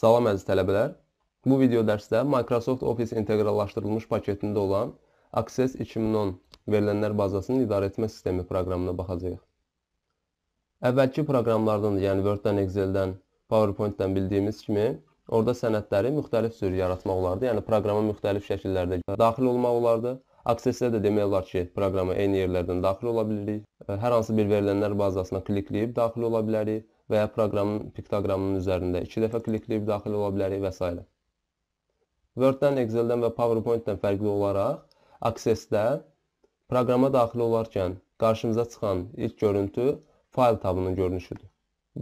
Salam əziz tələbələr. Bu video dərsdə Microsoft Office inteqrallaşdırılmış paketində olan Access 2010 verilənlər bazasının idarə etmə sistemi proqramına baxacağıq. Əvvəlki proqramlardan, yəni Word-dən, Excel-dən, PowerPoint-dən bildiyimiz kimi, orada sənədləri müxtəlif sür yaratmaq olardı. Yəni proqrama müxtəlif şəkillərdə daxil olmaq olardı. Access-də də demək olar ki, proqrama eyni yerlərdən daxil ola bilirik. Hər hansı bir verilənlər bazasına klikləyib daxil ola bilərik və ya proqramın piktoqramının üzərində 2 dəfə klikləyib daxil ola bilərik və s. Word-dən, Excel-dən və PowerPoint-dən fərqli olaraq Access-də proqrama daxil olarkən qarşımıza çıxan ilk görüntü fayl tabının görünüşüdür.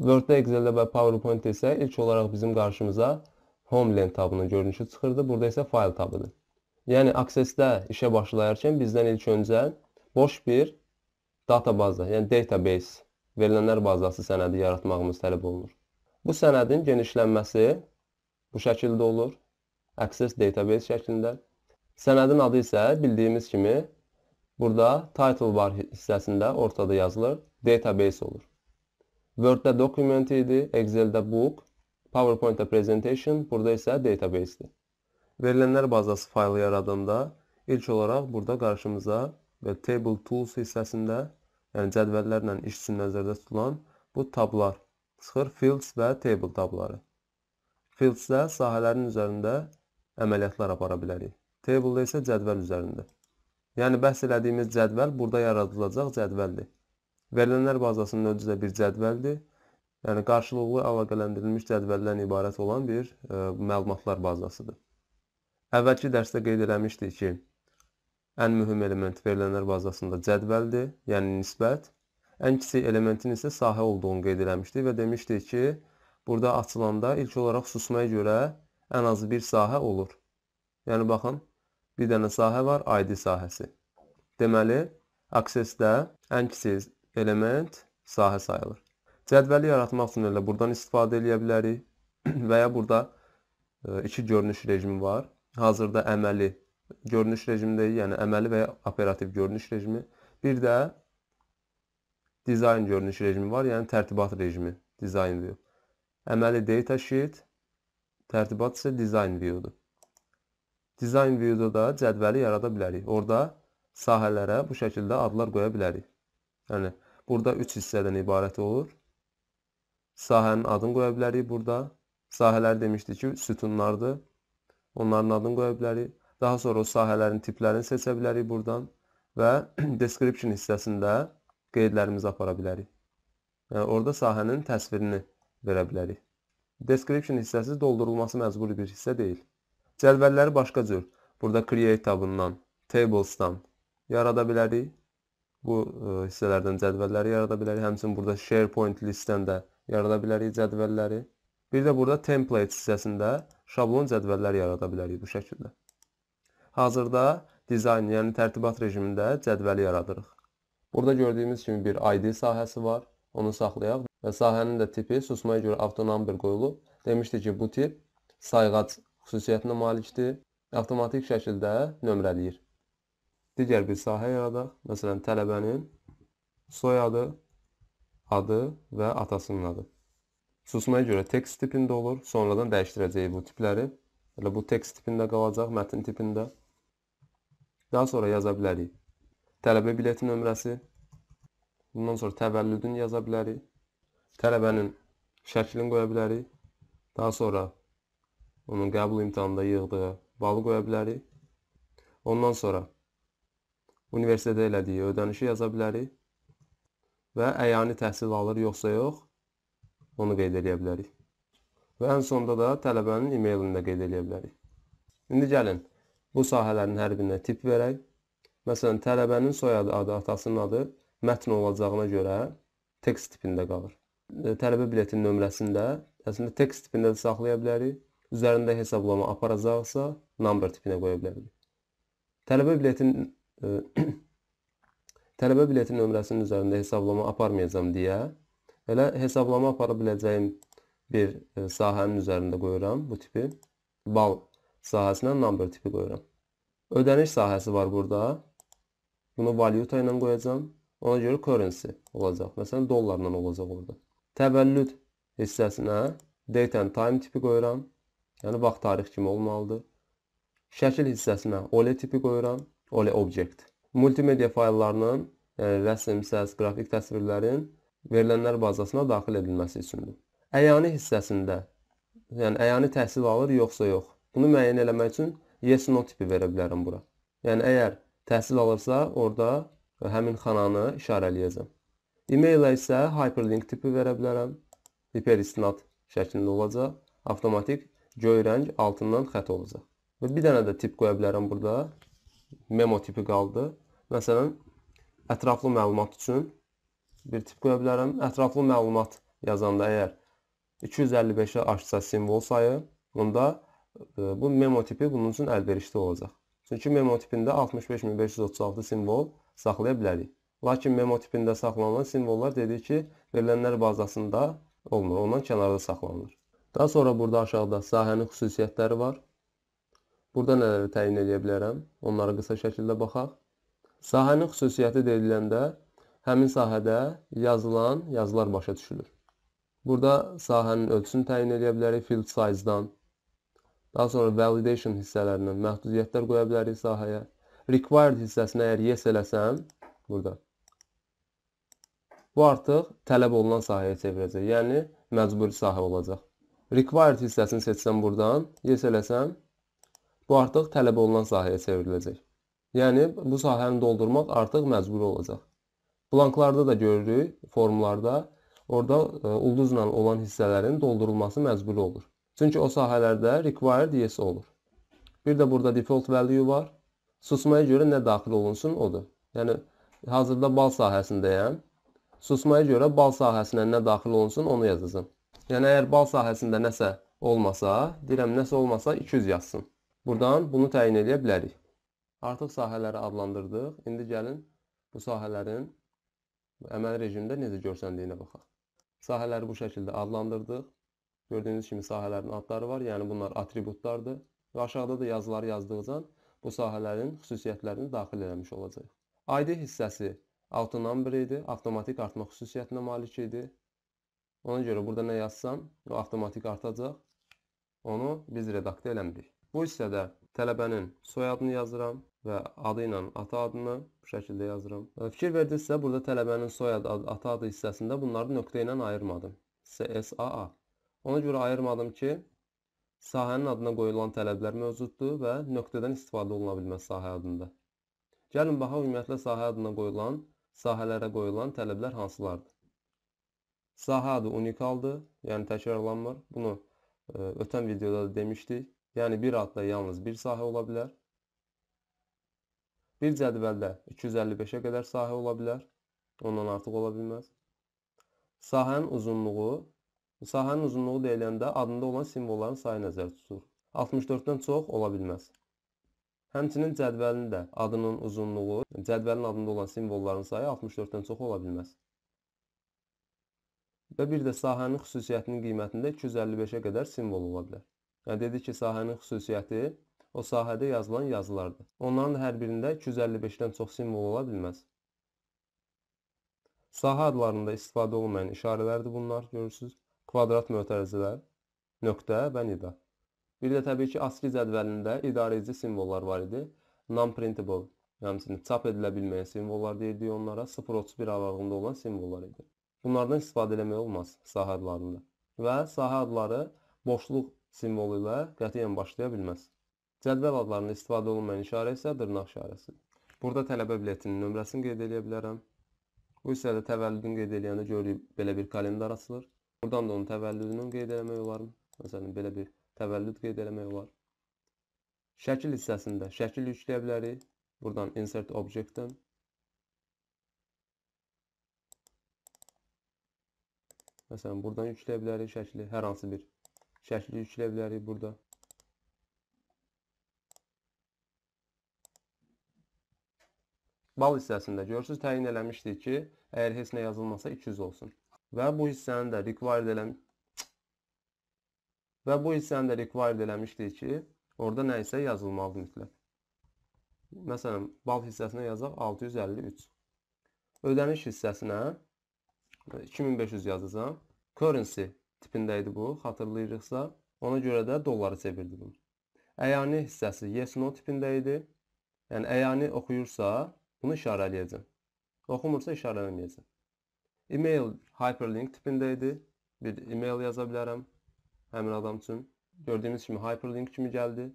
Word-də, Excel-də və PowerPoint-də isə ilk olaraq bizim qarşımıza Homeland tabının görünüşü çıxırdı. Burada isə fayl tabıdır. Yəni Access-də işə başlayarkən bizdən ilk öncə boş bir databaza, yəni database verilənlər bazası sənədi yaratmağımız tələb olunur. Bu sənədin genişlənməsi bu şəkildə olur. Access Database şəklində. Sənədin adı isə bildiyimiz kimi burada title bar hissəsində ortada yazılır. Database olur. Word-də document idi, Excel-də book, PowerPoint-də presentation, burada isə database-dir. Verilənlər bazası faylı yaradığımda ilk olaraq burada qarşımıza və Table Tools hissəsində yəni cədvəllərlə iş üçün nəzərdə tutulan bu tablar çıxır fields və table tabları. Fields-də sahələrin üzərində əməliyyatlar apara bilərik. Table-da isə cədvəl üzərində. Yəni bəhs elədiyimiz cədvəl burada yaradılacaq cədvəldir. Verilənlər bazasının özü də bir cədvəldir. Yəni qarşılıqlı əlaqələndirilmiş cədvəldən ibarət olan bir ə, e, məlumatlar bazasıdır. Əvvəlki dərsdə qeyd eləmişdik ki, Ən mühüm element verilənlər bazasında cədvəldir, yəni nisbət. Ən kiçik elementin isə sahə olduğunu qeyd eləmişdik və demişdik ki, burada açılanda ilk olaraq susmaya görə ən az bir sahə olur. Yəni, baxın, bir dənə sahə var, ID sahəsi. Deməli, aksesdə ən kiçik element sahə sayılır. Cədvəli yaratmaq üçün elə buradan istifadə edə bilərik və ya burada e, iki görünüş rejimi var. Hazırda əməli görünüş rejimdə, yəni əməli və ya operativ görünüş rejimi. Bir də dizayn görünüş rejimi var, yəni tərtibat rejimi, design view. Əməli data sheet, tərtibat isə design view-dur. Design view-da da cədvəli yarada bilərik. Orada sahələrə bu şəkildə adlar qoya bilərik. Yəni burada 3 hissədən ibarət olur. Sahənin adını qoya bilərik burada. Sahələr demişdik ki, sütunlardır. Onların adını qoya bilərik. Daha sonra o sahələrin tiplərini seçə bilərik buradan və description hissəsində qeydlərimizi apara bilərik. Yəni, orada sahənin təsvirini verə bilərik. Description hissəsi doldurulması məcburi bir hissə deyil. Cədvəlləri başqa cür. Burada Create tabından, Tables'dan yarada bilərik. Bu e, hissələrdən cədvəlləri yarada bilərik. Həmçinin burada SharePoint listdən də yarada bilərik cədvəlləri. Bir də burada Template hissəsində şablon cədvəllər yarada bilərik bu şəkildə. Hazırda dizayn, yəni tərtibat rejimində cədvəli yaradırıq. Burada gördüyümüz kimi bir ID sahəsi var. Onu saxlayaq və sahənin də tipi susmaya görə avtonumber qoyulub. Demişdi ki, bu tip sayğac xüsusiyyətinə malikdir. Avtomatik şəkildə nömrələyir. Digər bir sahə yaradaq. Məsələn, tələbənin soyadı, adı və atasının adı. Susmaya görə tekst tipində olur. Sonradan dəyişdirəcəyik bu tipləri. Elə bu tekst tipində qalacaq, mətn tipində. Daha sonra yaza bilərik tələbə biletin nömrəsi. Bundan sonra təvəllüdün yaza bilərik. Tələbənin şəklini qoya bilərik. Daha sonra onun qəbul imtahanında yığdığı balı qoya bilərik. Ondan sonra universitetdə elədiyi ödənişi yaza bilərik və əyani təhsil alır yoxsa yox, onu qeyd edə bilərik. Və ən sonda da tələbənin e-mailini də qeyd edə bilərik. İndi gəlin, bu sahələrin hər birinə tip verək. Məsələn, tələbənin soyadı adı, atasının adı mətn olacağına görə tekst tipində qalır. E, tələbə biletinin nömrəsini də əslində tekst tipində də saxlaya bilərik. Üzərində hesablama aparacaqsa, number tipinə qoya bilərik. Tələbə biletinin e, tələbə biletinin nömrəsinin üzərində hesablama aparmayacam deyə elə hesablama apara biləcəyim bir e, sahənin üzərində qoyuram bu tipi bal sahəsinə number tipi qoyuram. Ödəniş sahəsi var burada. Bunu valyuta ilə qoyacam. Ona görə currency olacaq. Məsələn, dollarla olacaq orada. Təvəllüd hissəsinə date and time tipi qoyuram. Yəni, vaxt tarix kimi olmalıdır. Şəkil hissəsinə OLE tipi qoyuram. OLE object. Multimedia fayllarının, yəni rəsm, səs, qrafik təsvirlərin verilənlər bazasına daxil edilməsi üçündür. Əyani hissəsində, yəni əyani təhsil alır yoxsa yox. Bunu müəyyən eləmək üçün yes no tipi verə bilərəm bura. Yəni əgər təhsil alırsa, orada həmin xananı işarələyəcəm. E-mailə isə hyperlink tipi verə bilərəm. Hiperistinad şəklində olacaq. Avtomatik göy rəng altından xət olacaq. Və bir dənə də tip qoya bilərəm burada. Memo tipi qaldı. Məsələn, ətraflı məlumat üçün bir tip qoya bilərəm. Ətraflı məlumat yazanda əgər 255-ə aşsa simvol sayı, onda bu memo tipi bunun üçün əlverişli olacaq. Çünki memo tipində 65536 simvol saxlaya bilərik. Lakin memo tipində saxlanılan simvollar dedik ki, verilənlər bazasında olmur, ondan kənarda saxlanılır. Daha sonra burada aşağıda sahənin xüsusiyyətləri var. Burada nələri təyin edə bilərəm? Onlara qısa şəkildə baxaq. Sahənin xüsusiyyəti deyiləndə həmin sahədə yazılan yazılar başa düşülür. Burada sahənin ölçüsünü təyin edə bilərik field size-dan, Daha sonra validation hissələrindən məhdudiyyətlər qoya bilərik sahəyə. Required hissəsini əgər yes eləsəm, burada. Bu artıq tələb olunan sahəyə çevirəcək, yəni məcburi sahə olacaq. Required hissəsini seçsəm buradan, yes eləsəm, bu artıq tələb olunan sahəyə çevriləcək. Yəni, bu sahəni doldurmaq artıq məcburi olacaq. Blanklarda da görürük, formlarda, orada e, ulduzla olan hissələrin doldurulması məcburi olur. Çünki o sahələrdə required yes olur. Bir də burada default value var. Susmaya görə nə daxil olunsun odur. Yəni hazırda bal sahəsindəyəm. Susmaya görə bal sahəsinə nə daxil olunsun onu yazacağam. Yəni əgər bal sahəsində nəsə olmasa, deyirəm nəsə olmasa 200 yazsın. Buradan bunu təyin edə bilərik. Artıq sahələri adlandırdıq. İndi gəlin bu sahələrin əməli rejimdə necə görsəndiyinə baxaq. Sahələri bu şəkildə adlandırdıq. Gördüyünüz kimi sahələrin adları var. Yəni bunlar atributlardır. Və aşağıda da yazıları yazdıqca bu sahələrin xüsusiyyətlərini daxil eləmiş olacağıq. ID hissəsi auto number idi. Avtomatik artma xüsusiyyətinə malik idi. Ona görə burada nə yazsam, o avtomatik artacaq. Onu biz redaktə eləmirik. Bu hissədə tələbənin soyadını yazıram və adı ilə ata adını bu şəkildə yazıram. Fikir verdinizsə, burada tələbənin soyad adı, ata adı hissəsində bunları nöqtə ilə ayırmadım. SSAA. Ona görə ayırmadım ki, sahənin adına qoyulan tələblər mövcuddur və nöqtədən istifadə oluna bilməz sahə adında. Gəlin baxaq ümumiyyətlə sahə adına qoyulan, sahələrə qoyulan tələblər hansılardır? Sahə adı unikaldır, yəni təkrarlanmır. Bunu ə, e, ötən videoda da demişdik. Yəni bir adda yalnız bir sahə ola bilər. Bir cədvəldə 255-ə qədər sahə ola bilər. Ondan artıq ola bilməz. Sahənin uzunluğu Sahənin uzunluğu deyiləndə adında olan simvolların sayı nəzərdə tutulur. 64-dən çox ola bilməz. Həmçinin cədvəlin də adının uzunluğu, cədvəlin adında olan simvolların sayı 64-dən çox ola bilməz. Və bir də sahənin xüsusiyyətinin qiymətində 255-ə qədər simvol ola bilər. Yəni, dedi ki, sahənin xüsusiyyəti o sahədə yazılan yazılardır. Onların hər birində 255-dən çox simvol ola bilməz. Sahə adlarında istifadə olmayan işarələrdir bunlar, görürsünüz kvadrat mötərizlər, nöqtə və nida. Bir də təbii ki, ASCII cədvəlində idarəedici simvollar var idi. Non-printable, həmçinin yəni çap edilə bilməyən simvollar deyirdik onlara, 0-31 aralığında olan simvollar idi. Bunlardan istifadə eləmək olmaz sahə adlarında və sahə adları boşluq simvolu ilə qətiyyən başlaya bilməz. Cədvəl adlarında istifadə olunmayan işarə isə dırnaq işarəsidir. Burada tələbə biletinin nömrəsini qeyd edə bilərəm. Bu hissədə təvəllüdünü qeyd edəndə görürük belə bir kalendar açılır. Buradan da onun təvəllüdünü qeyd eləmək olar. Məsələn, belə bir təvəllüd qeyd eləmək olar. Şəkil hissəsində şəkil yükləyə bilərik. Buradan insert object-dən Məsələn, buradan yükləyə bilərik şəkli, hər hansı bir şəkli yükləyə bilərik burada. Bal hissəsində görürsüz təyin eləmişdik ki, əgər heç nə yazılmasa 200 olsun və bu hissəni də required eləm və bu hissəni də required eləmişdik ki, orada nə isə yazılmalıdır mütləq. Məsələn, bal hissəsinə yazaq 653. Ödəniş hissəsinə 2500 yazacağam. Currency tipində idi bu, xatırlayırıqsa. Ona görə də dolları çevirdi bunu. Əyani hissəsi yes no tipində idi. Yəni əyani oxuyursa, bunu işarələyəcəm. Oxumursa işarələməyəcəm. Email hyperlink tipində idi. Bir email yaza bilərəm həmin adam üçün. Gördüyünüz kimi hyperlink kimi gəldi.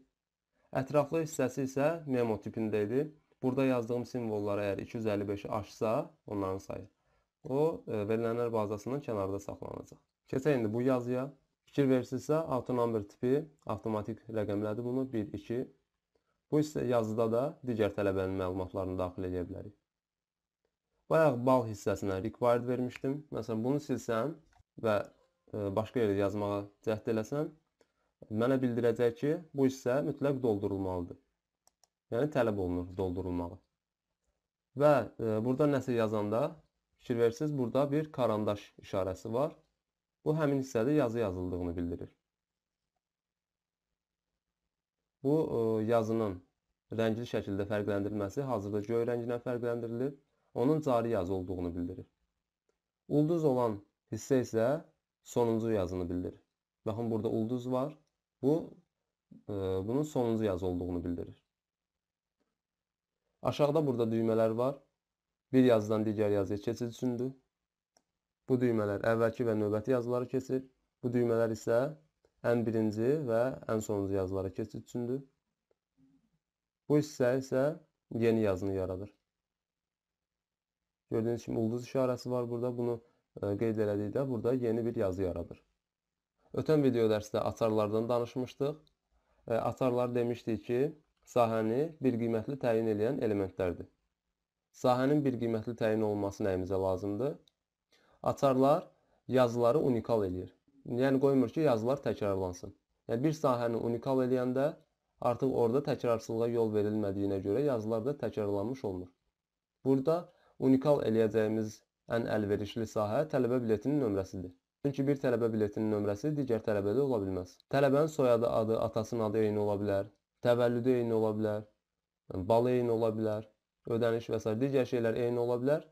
Ətraflı hissəsi isə memo tipində idi. Burada yazdığım simvollar əgər 255-i aşsa, onların sayı, o e, verilənlər bazasından kənarda saxlanacaq. Keçək indi bu yazıya. Fikir verirsinizsə, autonumber tipi avtomatik rəqəmlədi bunu 1, 2. Bu isə yazıda da digər tələbənin məlumatlarını daxil edə bilərik. Bayaq bal hissəsinə yəni required vermişdim. Məsələn, bunu silsəm və e, başqa yerə yazmağa cəhd eləsəm, mənə bildirəcək ki, bu hissə mütləq doldurulmalıdır. Yəni, tələb olunur doldurulmağı. Və e, burada nəsə yazanda, fikir versiniz, burada bir karandaş işarəsi var. Bu, həmin hissədə yazı yazıldığını bildirir. Bu, e, yazının rəngli şəkildə fərqləndirilməsi hazırda göy rənginə fərqləndirilir onun cari yazı olduğunu bildirir. Ulduz olan hissə isə sonuncu yazını bildirir. Baxın burada ulduz var. Bu e, bunun sonuncu yazı olduğunu bildirir. Aşağıda burada düymələr var. Bir yazıdan digər yazıya keçid üçündür. Bu düymələr əvvəlki və növbəti yazıları keçir. Bu düymələr isə ən birinci və ən sonuncu yazılara keçid üçündür. Bu hissə isə yeni yazını yaradır. Gördüyünüz kimi ulduz işarəsi var burada. Bunu e, qeyd elədikdə burada yeni bir yazı yaradır. Ötən video dərsdə açarlardan danışmışdıq. E, Açarlar demişdik ki, sahəni bir qiymətli təyin edən elementlərdir. Sahənin bir qiymətli təyin olması nəyimizə lazımdır? Açarlar yazıları unikal eləyir. Yəni qoymur ki, yazılar təkrarlansın. Yəni bir sahəni unikal eləyəndə artıq orada təkrarsızlığa yol verilmədiyinə görə yazılar da təkrarlanmış olmur. Burada unikal eləyəcəyimiz ən əlverişli sahə tələbə biletinin nömrəsidir. Çünki bir tələbə biletinin nömrəsi digər tələbədə ola bilməz. Tələbənin soyadı adı, atasının adı eyni ola bilər, təvəllüdü eyni ola bilər, balı eyni ola bilər, ödəniş və s. digər şeylər eyni ola bilər.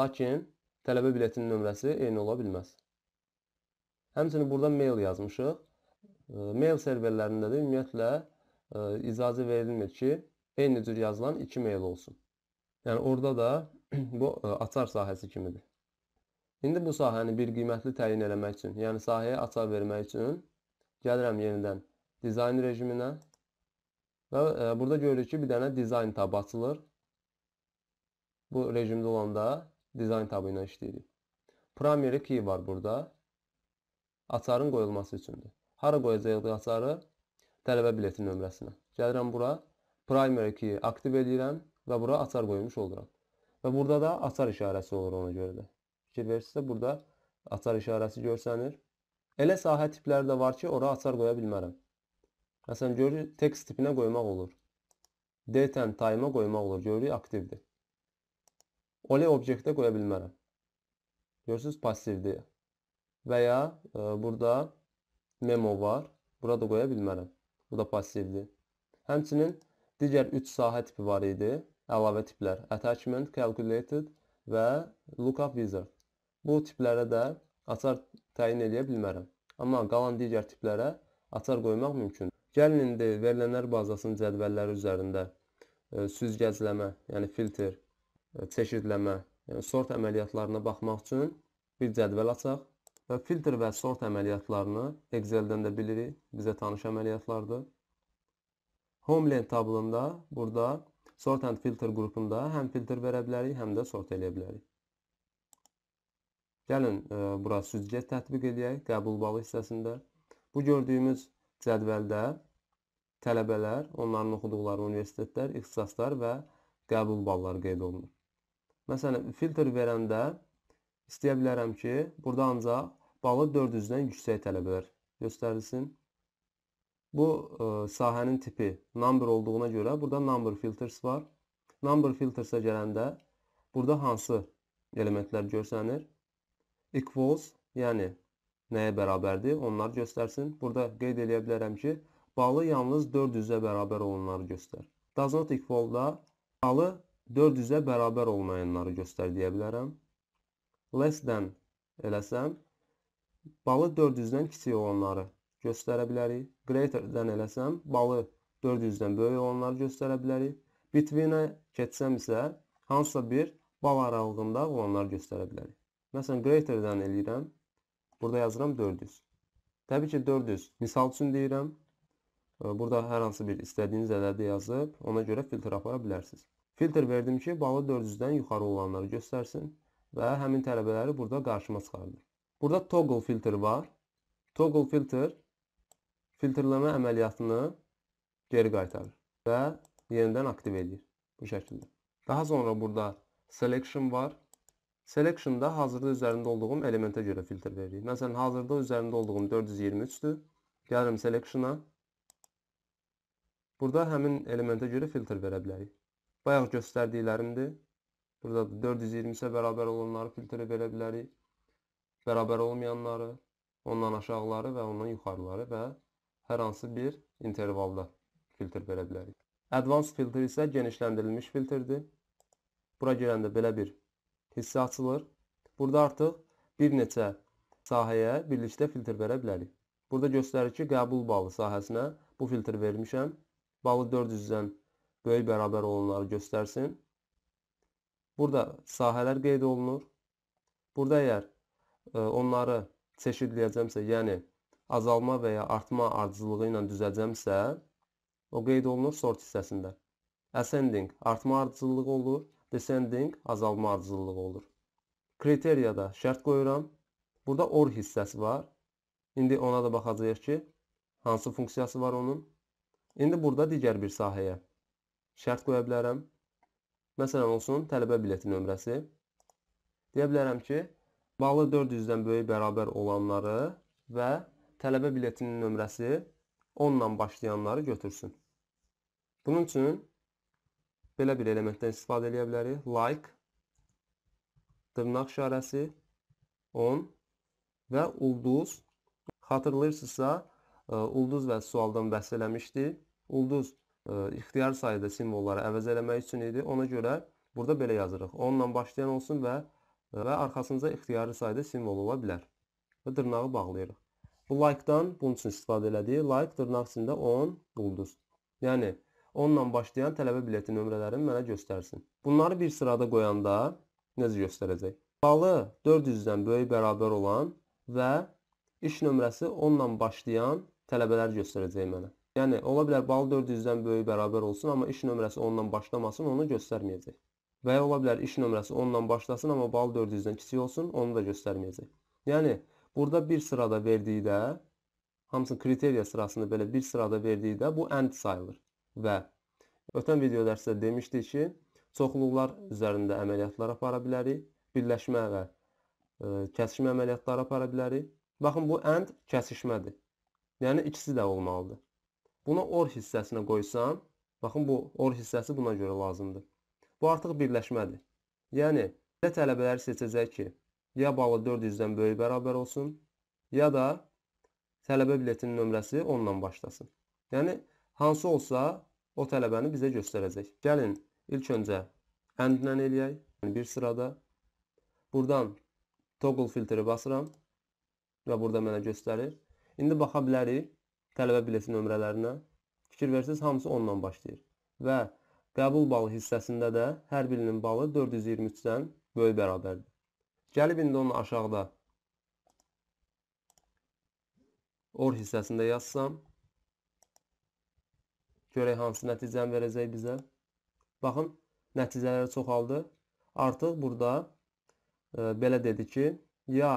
Lakin tələbə biletinin nömrəsi eyni ola bilməz. Həmçinin burada mail yazmışıq. Mail serverlərində də ümumiyyətlə icazə verilmir ki, eyni cür yazılan iki mail olsun. Yəni orada da bu e, açar sahəsi kimidir. İndi bu sahəni bir qiymətli təyin eləmək üçün, yəni sahəyə açar vermək üçün gəlirəm yenidən dizayn rejiminə və e, burada görürük ki, bir dənə dizayn tabı açılır. Bu rejimdə olanda dizayn tabı ilə işləyirik. Primary key var burada. Açarın qoyulması üçündür. Hara qoyacağıq açarı? Tələbə bileti nömrəsinə. Gəlirəm bura, primary key aktiv edirəm və bura açar qoymuş oluram. Və burada da açar işarəsi olur ona görə də. Fikir verirsinizsə burada açar işarəsi görsənir. Elə sahə tipləri də var ki, ora açar qoya bilmərəm. Məsələn, görürük, text tipinə qoymaq olur. Date and time-a qoymaq olur. Görürük, aktivdir. Only objektə qoya bilmərəm. Görürsünüz, passivdir. Və ya e, burada memo var. Burada qoya bilmərəm. Bu da passivdir. Həmçinin digər 3 sahə tipi var idi əlavə tiplər attachment, calculated və lookup wizard. Bu tiplərə də açar təyin edə bilmərəm. Amma qalan digər tiplərə açar qoymaq mümkündür. Gəlin indi verilənlər bazasının cədvəlləri üzərində e, süzgəcləmə, yəni filter, e, çeşidləmə, yəni sort əməliyyatlarına baxmaq üçün bir cədvəl açaq və filter və sort əməliyyatlarını Excel-dən də bilirik, bizə tanış əməliyyatlardır. Homeland tabulunda burada Sort and filter qrupunda həm filter verə bilərik, həm də sort eləyə bilərik. Gəlin, e, bura süzgət tətbiq edək qəbul balı hissəsində. Bu gördüyümüz cədvəldə tələbələr, onların oxuduqları universitetlər, ixtisaslar və qəbul balları qeyd olunur. Məsələn, filter verəndə istəyə bilərəm ki, burada ancaq balı 400-dən yüksək tələbələr göstərilsin. Bu ə, e, sahənin tipi number olduğuna görə burada number filters var. Number filtersə gələndə burada hansı elementlər görsənir? Equals, yəni nəyə bərabərdir? Onlar göstərsin. Burada qeyd eləyə bilərəm ki, balı yalnız 400-ə bərabər olanları göstər. Does not equal da balı 400-ə bərabər olmayanları göstər deyə bilərəm. Less than eləsəm, balı 400-dən kiçik olanları göstərə bilərik. Greater-dən eləsəm, balı 400-dən böyük olanları göstərə bilərik. Between-ə keçsəm isə hansısa bir bal aralığında olanları göstərə bilərik. Məsələn, greater-dən eləyirəm. Burada yazıram 400. Təbii ki, 400 misal üçün deyirəm. Burada hər hansı bir istədiyiniz ədədi yazıb, ona görə filtr apara bilərsiniz. Filtr verdim ki, balı 400-dən yuxarı olanları göstərsin və həmin tələbələri burada qarşıma çıxardım. Burada toggle filtr var. Toggle filtr filtrləmə əməliyyatını geri qaytarır və yenidən aktiv edir bu şəkildə. Daha sonra burada selection var. Selectionda hazırda üzərində olduğum elementə görə filtr veririk. Məsələn, hazırda üzərində olduğum 423-dür. Gəlirəm selectiona. Burada həmin elementə görə filtr verə bilərik. Bayaq göstərdiklərimdir. Burada 420-sə bərabər olanları filtrə verə bilərik. Bərabər olmayanları, ondan aşağıları və ondan yuxarıları və hər hansı bir intervalda filtr verə bilərik. Advanced filtr isə genişləndirilmiş filtrdir. Bura girəndə belə bir hissə açılır. Burada artıq bir neçə sahəyə birlikdə filtr verə bilərik. Burada göstərir ki, qəbul balı sahəsinə bu filtr vermişəm. Balı 400-dən böyük bərabər olanları göstərsin. Burada sahələr qeyd olunur. Burada əgər e, onları çeşidləyəcəmsə, yəni azalma və ya artma ardıcılığı ilə düzəcəmsə, o qeyd olunur sort hissəsində. Ascending artma ardıcılığı olur, descending azalma ardıcılığı olur. Kriteriyada şərt qoyuram. Burada or hissəsi var. İndi ona da baxacağıq ki, hansı funksiyası var onun. İndi burada digər bir sahəyə şərt qoya bilərəm. Məsələn olsun, tələbə bileti nömrəsi. Deyə bilərəm ki, bağlı 400-dən böyük bərabər olanları və tələbə biletinin nömrəsi 10 ilə başlayanları götürsün. Bunun üçün belə bir elementdən istifadə edə bilərik. Like, dırnaq işarəsi, 10 və ulduz. Xatırlayırsınızsa, e, ulduz və sualdan bəhs eləmişdi. Ulduz e, ixtiyar sayda simvolları əvəz eləmək üçün idi. Ona görə burada belə yazırıq. 10 ilə başlayan olsun və, e, və arxasınıza ixtiyari sayda simvol ola bilər. Və dırnağı bağlayırıq. Bu like-dan bunun üçün istifadə elədi. Like dırnaq içində 10 ulduz. Yəni, onunla başlayan tələbə bileti nömrələrini mənə göstərsin. Bunları bir sırada qoyanda necə göstərəcək? Balı 400-dən böyük bərabər olan və iş nömrəsi 10-la başlayan tələbələr göstərəcək mənə. Yəni, ola bilər bal 400-dən böyük bərabər olsun, amma iş nömrəsi 10-la başlamasın, onu göstərməyəcək. Və ya ola bilər iş nömrəsi 10-la başlasın, amma bal 400-dən kiçik olsun, onu da göstərməyəcək. Yəni, Burada bir sırada verdikdə, hamısının kriteriya sırasında belə bir sırada verdikdə bu end sayılır. Və ötən video dərsdə demişdik ki, çoxluqlar üzərində əməliyyatlar apara bilərik, birləşmə və ə, e, kəsişmə əməliyyatları apara bilərik. Baxın, bu end kəsişmədir. Yəni ikisi də olmalıdır. Buna or hissəsinə qoysam, baxın bu or hissəsi buna görə lazımdır. Bu artıq birləşmədir. Yəni, tələbələri seçəcək ki, ya balı 400-dən böyük bərabər olsun, ya da tələbə biletinin nömrəsi onunla başlasın. Yəni, hansı olsa o tələbəni bizə göstərəcək. Gəlin, ilk öncə əndlə eləyək, yəni bir sırada. Buradan toggle filtri basıram və burada mənə göstərir. İndi baxa bilərik tələbə bileti nömrələrinə. Fikir versiniz, hamısı onunla başlayır. Və qəbul balı hissəsində də hər birinin balı 423-dən böyük bərabərdir. Gəlib indi onu aşağıda or hissəsində yazsam, görək hansı nəticəni verəcək bizə. Baxın, nəticələri çoxaldı. Artıq burada e, belə dedi ki, ya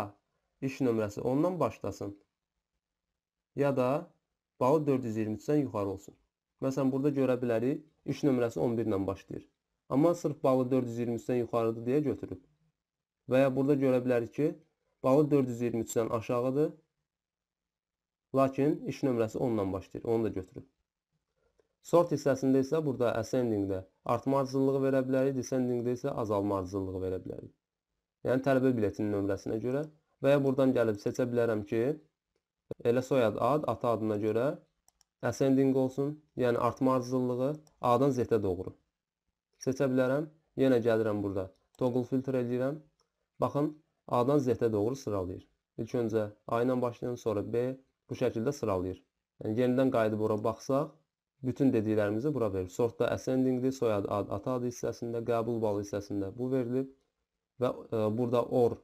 iş nömrəsi ondan başlasın, ya da balı 423-dən yuxarı olsun. Məsələn, burada görə bilərik, iş nömrəsi 11 ilə başlayır. Amma sırf balı 423-dən yuxarıdır deyə götürüb. Və ya burada görə bilərik ki, balı 423-dən aşağıdır. Lakin iş nömrəsi 10-dan başlayır. Onu da götürüb. Sort hissəsində isə burada ascending-də artma ardıcıllığı verə bilərik, descending-də isə azalma ardıcıllığı verə bilərik. Yəni tələbə biletinin nömrəsinə görə və ya buradan gəlib seçə bilərəm ki, elə soyad ad, ata adına görə ascending olsun, yəni artma ardıcıllığı A-dan Z-ə doğru. Seçə bilərəm, yenə gəlirəm burada. Toggle filter edirəm Baxın, A-dan Z-ə doğru sıralayır. İlk öncə A ilə başlayın, sonra B bu şəkildə sıralayır. Yəni yenidən qayıdıb ora baxsaq, bütün dediklərimizi bura verir. Sortda ascendingli, soyad ad, ata adı hissəsində, qəbul balı hissəsində bu verilib və e, burada or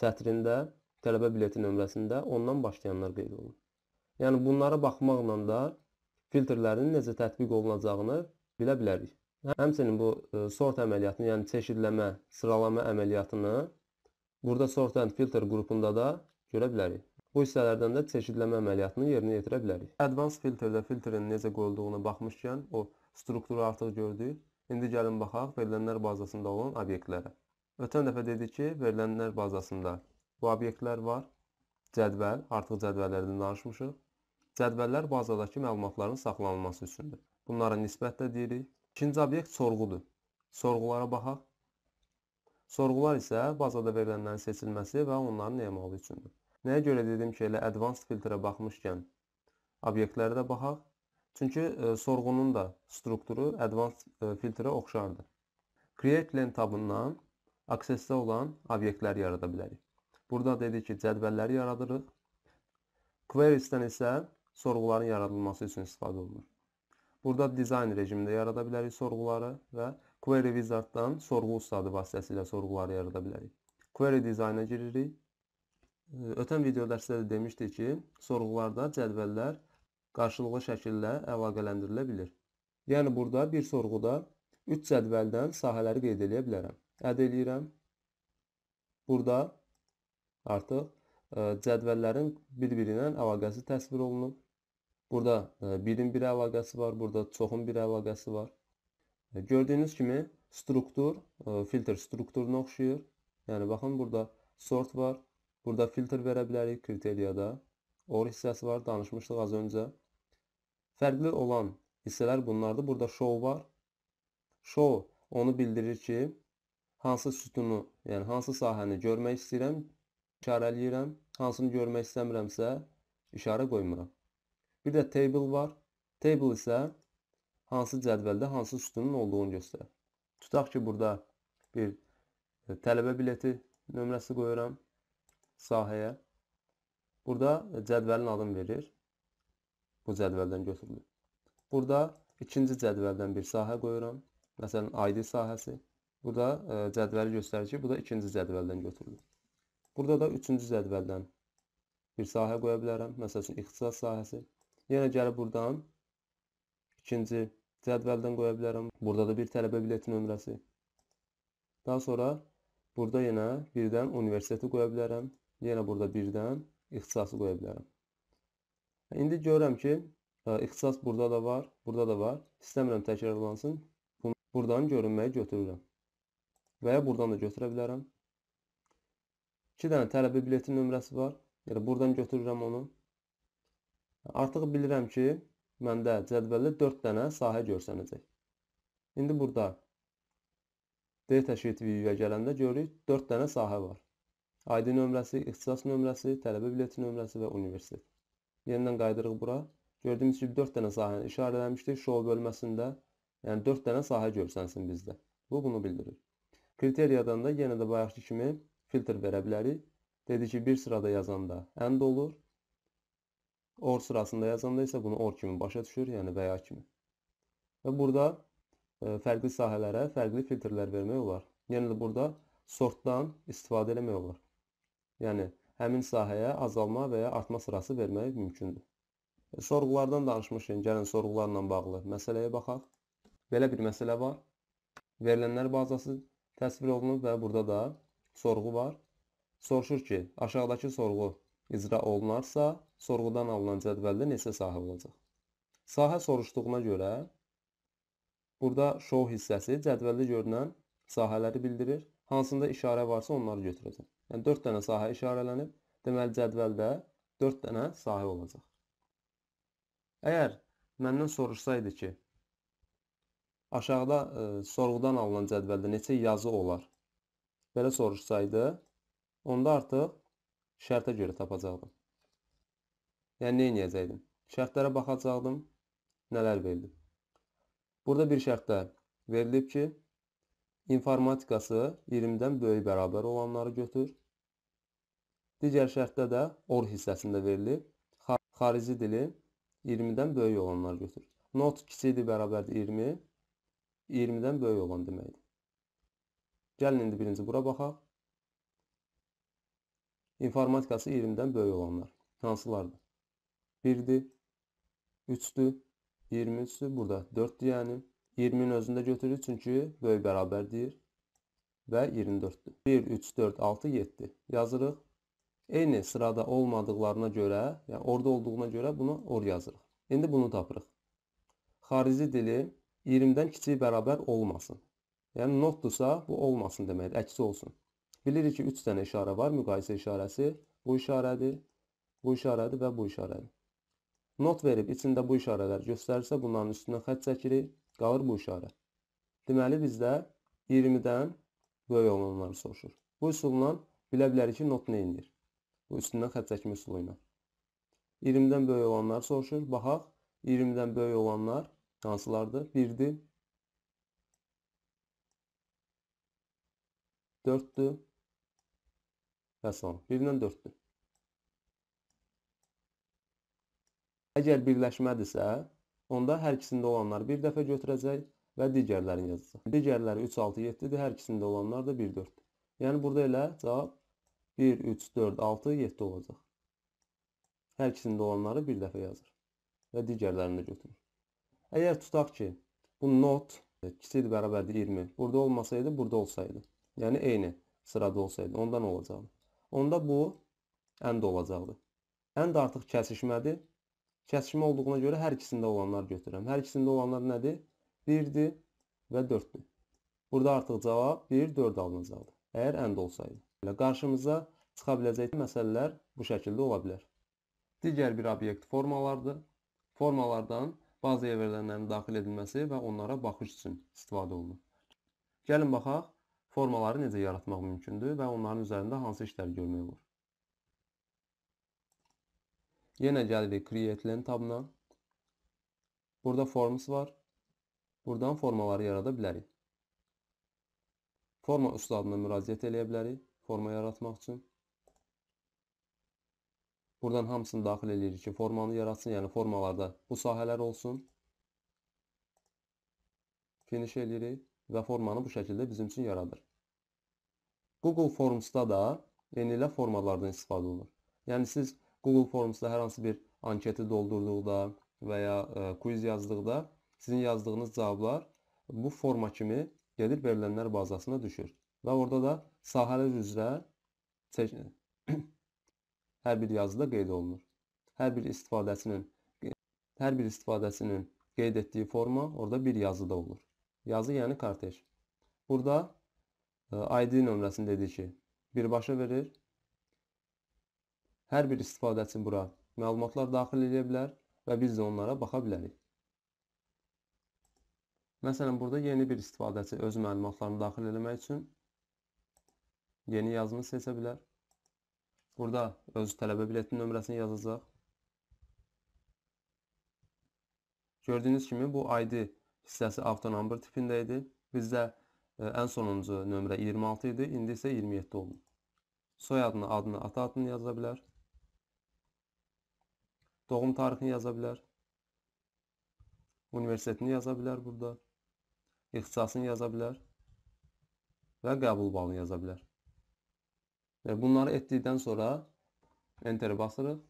sətrində tələbə bileti nömrəsində ondan başlayanlar qeyd olunur. Yəni bunlara baxmaqla da filtrlərin necə tətbiq olunacağını bilə bilərik. Həmçinin bu e, sort əməliyyatını, yəni çeşidləmə, sıralama əməliyyatını burada sort and filter qrupunda da görə bilərik. Bu hissələrdən də çeşidləmə əməliyyatını yerinə yetirə bilərik. Advanced filterdə filtrin necə qoyulduğuna baxmışkən o strukturu artıq gördük. İndi gəlin baxaq verilənlər bazasında olan obyektlərə. Ötən dəfə dedik ki, verilənlər bazasında bu obyektlər var. Cədvəl, artıq cədvəllərdən danışmışıq. Cədvəllər bazadakı məlumatların saxlanılması üçündür. Bunlara nisbət də deyirik. İkinci obyekt sorğudur. Sorğulara baxaq. Sorğular isə bazada verilənlərin seçilməsi və onların emalı üçündür. Nəyə görə dedim ki, elə advanced filtrə baxmışkən obyektlərə də baxaq. Çünki e, sorğunun da strukturu advanced e, filtrə oxşardır. Create lane tabından aksesdə olan obyektlər yarada bilərik. Burada dedik ki, cədvəlləri yaradırıq. Queriesdən isə sorğuların yaradılması üçün istifadə olunur. Burada dizayn rejimində yarada bilərik sorğuları və Query Wizard-dan sorğu ustadı vasitəsilə sorğuları yarada bilərik. Query dizayna giririk. Ötən video dərsdə də demişdik ki, sorğularda cədvəllər qarşılıqlı şəkildə əlaqələndirilə bilir. Yəni burada bir sorğuda 3 cədvəldən sahələri qeyd edə bilərəm. Əd eləyirəm. Burada artıq e, cədvəllərin bir-birinə əlaqəsi təsvir olunub. Burada e, birin bir əlaqəsi var, burada çoxun bir əlaqəsi var. E, gördüyünüz kimi struktur, e, filtr strukturuna oxşuyur. Yəni baxın burada sort var. Burada filtr verə bilərik kriteriyada. Or hissəsi var, danışmışdıq az öncə. Fərqli olan hissələr bunlardır. Burada show var. Show onu bildirir ki, hansı sütunu, yəni hansı sahəni görmək istəyirəm, işarələyirəm. Hansını görmək istəmirəmsə, işarə qoymuram. Bir də table var. Table isə hansı cədvəldə hansı sütunun olduğunu göstərir. Tutaq ki, burada bir e, tələbə bileti nömrəsi qoyuram sahəyə. Burada e, cədvəlin adını verir. Bu cədvəldən götürülür. Burada ikinci cədvəldən bir sahə qoyuram. Məsələn, ID sahəsi. Burada e, cədvəli göstərir ki, bu da ikinci cədvəldən götürülür. Burada da üçüncü cədvəldən bir sahə qoya bilərəm. Məsələn, ixtisas sahəsi. Yenə gəlib buradan ikinci cədvəldən qoya bilərəm. Burada da bir tələbə biletin nömrəsi. Daha sonra burada yenə birdən universiteti qoya bilərəm. Yenə burada birdən ixtisası qoya bilərəm. İndi görürəm ki, e, ixtisas burada da var, burada da var. İstəmirəm təkrarlansın. Buradan görünməyi götürürəm. Və ya buradan da götürə bilərəm. 2 dənə tələbə biletin nömrəsi var. Yəni buradan götürürəm onu. Artıq bilirəm ki, məndə cədvəldə 4 dənə sahə görsənəcək. İndi burada D təşkil view-yə gələndə görürük 4 dənə sahə var. ID nömrəsi, ixtisas nömrəsi, tələbə bileti nömrəsi və universitet. Yenidən qayıdırıq bura. Gördüyünüz kimi 4 dənə sahəni işarələmişdik show bölməsində. Yəni 4 dənə sahə görsənsin bizdə. Bu bunu bildirir. Kriteriyadan da yenə də bayaqki kimi filtr verə bilərik. Dedi ki, bir sırada yazanda end olur, Or sırasında yazanda isə bunu or kimi başa düşür, yəni və ya kimi. Və burada ə, e, fərqli sahələrə fərqli filtrlər vermək olar. Yəni burada sortdan istifadə eləmək olar. Yəni həmin sahəyə azalma və ya artma sırası vermək mümkündür. E, sorğulardan danışmışam, gəlin sorğularla bağlı məsələyə baxaq. Belə bir məsələ var. Verilənlər bazası təsvir olunub və burada da sorğu var. Soruşur ki, aşağıdakı sorğu icra olunarsa, sorğudan alınan cədvəldə neçə sahə olacaq? Sahə soruşduğuna görə burada show hissəsi cədvəldə görünən sahələri bildirir. Hansında işarə varsa onları götürəcək. Yəni 4 dənə sahə işarələnib, deməli cədvəldə 4 dənə sahə olacaq. Əgər məndən soruşsaydı ki, aşağıda e, sorğudan alınan cədvəldə neçə yazı olar? Belə soruşsaydı, onda artıq şərtə görə tapacaqdım. Yəni nə edəcəkdim? Şərtlərə baxacaqdım, nələr verilib. Burada bir şərtdə verilib ki, informatikası 20-dən böyük bərabər olanları götür. Digər şərtdə də or hissəsində verilib, xarici dili 20-dən böyük olanları götür. Not kiçikdir bərabərdir 20, 20-dən böyük olan deməkdir. Gəlin indi birinci bura baxaq. İnformatikası 20-dən böyük olanlar hansılardır? 1-dir, 3-dür, 23-dür. Burada 4-dür yəni. 20-nin özündə götürür çünki böyük bərabər deyir və 24-dür. 1, 3, 4, 6, 7 yazırıq. Eyni sırada olmadıqlarına görə, yəni orada olduğuna görə bunu or yazırıq. İndi bunu tapırıq. Xarici dili 20-dən kiçik bərabər olmasın. Yəni notdursa bu olmasın deməkdir, əksi olsun. Bilirik ki, 3 dənə işarə var. Müqayisə işarəsi, bu işarədir, bu işarədir və bu işarədir. Not verib içində bu işarələr göstərirsə, bunların üstündən xətt çəkirik, qalır bu işarə. Deməli, bizdə 20-dən böyük olanları soruşur. Bu üsulla bilə bilərik ki, not nə indir? Bu üstündən xətt çəkmə üsulu ilə. 20-dən böyük olanları soruşur. Baxaq, 20-dən böyük olanlar hansılardır? 1-dir, 4-dür, və sonra. 1-dən 4-dür. Əgər birləşmədirsə, onda hər ikisində olanlar bir dəfə götürəcək və digərlərini yazacaq. Digərləri 3, 6, 7-dir, hər ikisində olanlar da 1, 4-dür. Yəni, burada elə cavab 1, 3, 4, 6, 7 olacaq. Hər ikisində olanları bir dəfə yazır və digərlərini də götürür. Əgər tutaq ki, bu not kiçidir bərabərdir 20, burada olmasaydı, burada olsaydı. Yəni, eyni sırada olsaydı, ondan olacaqdı onda bu ənd olacaqdır. Ənd artıq kəsişmədir. Kəsişmə olduğuna görə hər ikisində olanlar götürürəm. Hər ikisində olanlar nədir? 1-dir və 4-dür. Burada artıq cavab 1-4 alınacaqdır. Əgər ənd olsaydı. Elə qarşımıza çıxa biləcək məsələlər bu şəkildə ola bilər. Digər bir obyekt formalardır. Formalardan bazıya verilənlərin daxil edilməsi və onlara baxış üçün istifadə olunur. Gəlin baxaq formaları necə yaratmaq mümkündür və onların üzərində hansı işlər görmək olur. Yenə gəlirik Create Len tabına. Burada Forms var. Buradan formaları yarada bilərik. Forma üstadına müraciət eləyə bilərik forma yaratmaq üçün. Buradan hamısını daxil edirik ki, formanı yaratsın, yəni formalarda bu sahələr olsun. Finish edirik və formanı bu şəkildə bizim üçün yaradır. Google Formsda da yenilə formalardan istifadə olunur. Yəni siz Google Formsda hər hansı bir anketi doldurduqda və ya e, quiz yazdıqda sizin yazdığınız cavablar bu forma kimi gedir verilənlər bazasına düşür. Və orada da sahələr üzrə hər bir yazıda qeyd olunur. Hər bir istifadəçinin hər bir istifadəçinin qeyd etdiyi forma orada bir yazıda olur. Yazı yəni kortej. Burada ID nömrəsini dedi ki, birbaşa verir. Hər bir istifadəçi bura məlumatlar daxil edə bilər və biz də onlara baxa bilərik. Məsələn, burada yeni bir istifadəçi öz məlumatlarını daxil etmək üçün yeni yazını seçə bilər. Burada öz tələbə biletinin nömrəsini yazacaq. Gördüyünüz kimi bu ID hissəsi avtonumber tipində idi. Bizdə ən sonuncu nömrə 26 idi, indi isə 27 olub. Soyadını, adını, ata adını yaza bilər. Doğum tarixini yaza bilər. Universitetini yaza bilər burada. İxtisasını yaza bilər. Və qəbul balını yaza bilər. Və bunları etdikdən sonra Enter basırıq.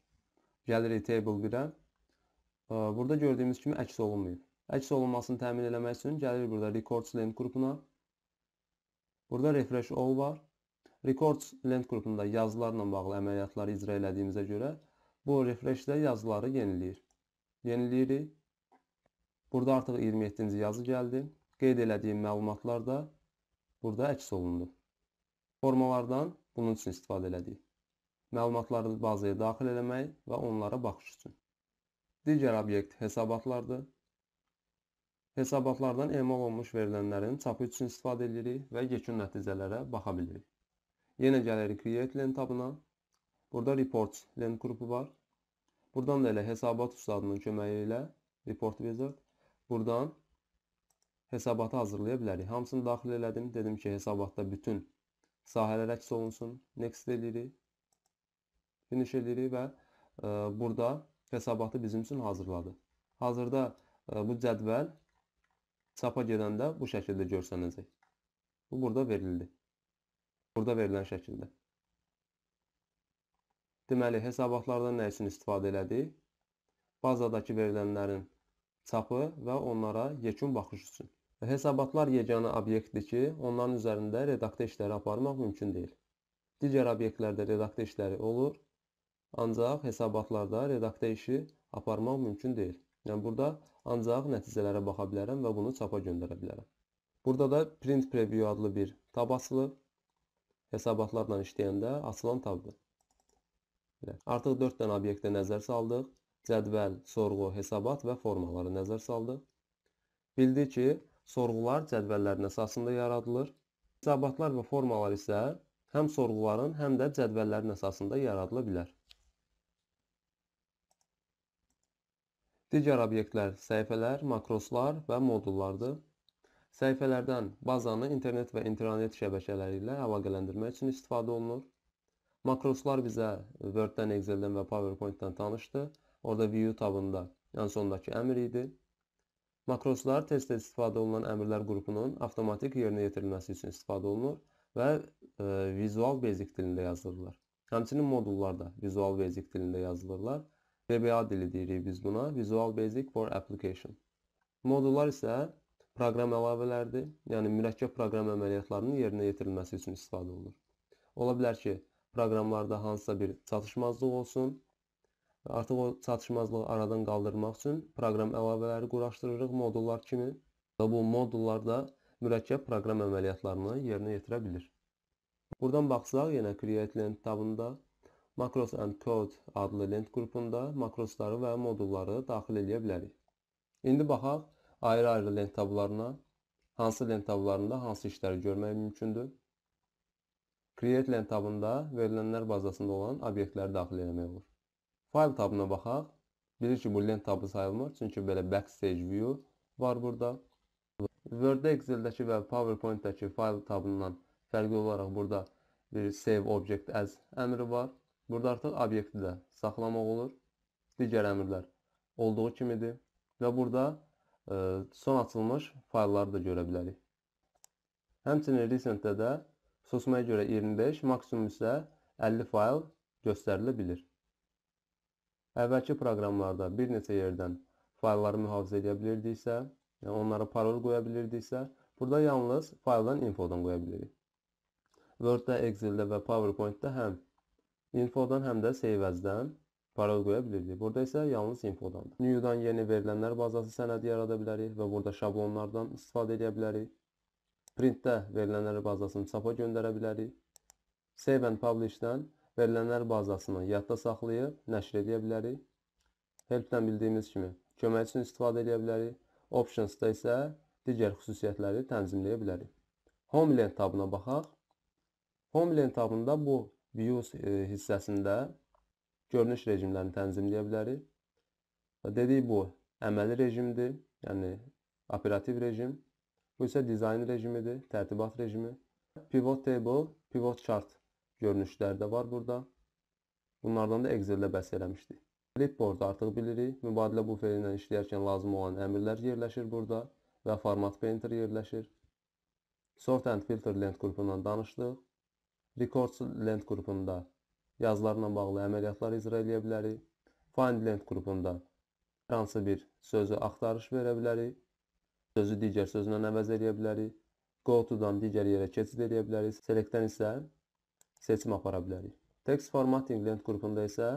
Gəlirik Table 1-ə. Burada gördüyümüz kimi əks olunmayıb. Əks olunmasını təmin eləmək üçün gəlirik burada Record Slam qrupuna. Burada refresh all var. Records Land qrupunda yazılarla bağlı əməliyyatları icra elədiyimizə görə bu refreshdə yazıları yeniləyir. Yeniləyirik. Burada artıq 27-ci yazı gəldi. Qeyd elədiyim məlumatlar da burada əks olundu. Formalardan bunun üçün istifadə elədik. Məlumatları bazaya daxil eləmək və onlara baxış üçün. Digər obyekt hesabatlardır. Hesabatlardan emal olunmuş verilənlərin çapı üçün istifadə edirik və yekun nəticələrə baxa bilirik. Yenə gəlirik Create Len tabına. Burada Reports Len qrupu var. Buradan da elə hesabat ustadının köməyi ilə Report Wizard. Buradan hesabatı hazırlaya bilərik. Hamısını daxil elədim. Dedim ki, hesabatda bütün sahələr əks olunsun. Next edirik. Finish edirik və e, burada hesabatı bizim üçün hazırladı. Hazırda e, bu cədvəl Çapa gedəndə bu şəkildə görsənəcək. Bu burada verildi. Burada verilən şəkildə. Deməli, hesabatlarda nə üçün istifadə elədi? Bazadakı verilənlərin çapı və onlara yekun baxış üçün. Hesabatlar yeganə obyektdir ki, onların üzərində redaktə işləri aparmaq mümkün deyil. Digər obyektlərdə redaktə işləri olur, ancaq hesabatlarda redaktə işi aparmaq mümkün deyil. Yəni burada ancaq nəticələrə baxa bilərəm və bunu çapa göndərə bilərəm. Burada da print preview adlı bir tab açılıb. Hesabatlarla işləyəndə açılan tabdır. Artıq 4 dənə obyektə nəzər saldıq. Cədvəl, sorğu, hesabat və formaları nəzər saldıq. Bildik ki, sorğular cədvəllərin əsasında yaradılır. Hesabatlar və formalar isə həm sorğuların, həm də cədvəllərin əsasında yaradıla bilər. Digər obyektlər səhifələr, makroslar və modullardır. Səhifələrdən bazanı internet və intranet şəbəkələri ilə əlaqələndirmək üçün istifadə olunur. Makroslar bizə Word-dən, Excel-dən və PowerPoint-dən tanışdı. Orada View tabında ən sondakı əmr idi. Makroslar tez-tez istifadə olunan əmrlər qrupunun avtomatik yerinə yetirilməsi üçün istifadə olunur və e, Visual Basic dilində yazılırlar. Həmçinin modullar da Visual Basic dilində yazılırlar VBA dili deyirik biz buna. Visual Basic for Application. Modullar isə proqram əlavələrdir. Yəni mürəkkəb proqram əməliyyatlarının yerinə yetirilməsi üçün istifadə olunur. Ola bilər ki, proqramlarda hansısa bir çatışmazlıq olsun. Artıq o çatışmazlığı aradan qaldırmaq üçün proqram əlavələri quraşdırırıq modullar kimi və bu modullar da mürəkkəb proqram əməliyyatlarını yerinə yetirə bilir. Buradan baxsaq, yenə Create Land tabında Makros and Code adlı lent qrupunda makrosları və modulları daxil edə bilərik. İndi baxaq ayrı-ayrı lent tablarına. Hansı lent tablarında hansı işləri görmək mümkündür? Create lent tabında verilənlər bazasında olan obyektləri daxil etmək olur. File tabına baxaq. Bilir ki, bu lent tabı sayılmır, çünki belə backstage view var burada. Word-də, Excel-dəki və PowerPoint-dəki fayl tabından fərqli olaraq burada bir save object as əmri var. Burada artıq obyekti də saxlamaq olur. Digər əmrlər olduğu kimidir və burada ə, e, son açılmış faylları da görə bilərik. Həmçinin recentdə də susmaya görə 25, maksimum isə 50 fayl göstərilə bilir. Əvvəlki proqramlarda bir neçə yerdən faylları mühafizə edə bilirdiksə, yəni onlara parol qoya bilirdiksə, burada yalnız fayldan infodan qoya bilirik. Word-də, Excel-də və PowerPoint-də həm Infodan həm də save-əzdən parol qoya bilirdik. Burada isə yalnız infodan. New-dan yeni verilənlər bazası sənədi yarada bilərik və burada şablonlardan istifadə edə bilərik. Printdə verilənlər bazasını çapa göndərə bilərik. Save and Publish-dən verilənlər bazasını yadda saxlayıb nəşr edə bilərik. Help-dən bildiyimiz kimi kömək üçün istifadə edə bilərik. Options-da isə digər xüsusiyyətləri tənzimləyə bilərik. Homeland tabına baxaq. Homeland tabında bu Views e, hissəsində görünüş rejimlərini tənzimləyə bilərik. Dedik bu əməli rejimdir, yəni operativ rejim. Bu isə dizayn rejimidir, tərtibat rejimi. Pivot table, pivot chart görünüşləri də var burada. Bunlardan da Excel-də bəhs eləmişdik. Clipboard artıq bilirik. Mübadilə buferi ilə işləyərkən lazım olan əmrlər yerləşir burada və format painter yerləşir. Sort and filter lent qrupundan danışdıq. Records Land qrupunda yazılarla bağlı əməliyyatlar icra edə bilərik. Find Land qrupunda hər hansı bir sözü axtarış verə bilərik. Sözü digər sözlə əvəz edə bilərik. Go to-dan digər yerə keçid edə bilərik. Select-dən isə seçim apara bilərik. Text Formatting Land qrupunda isə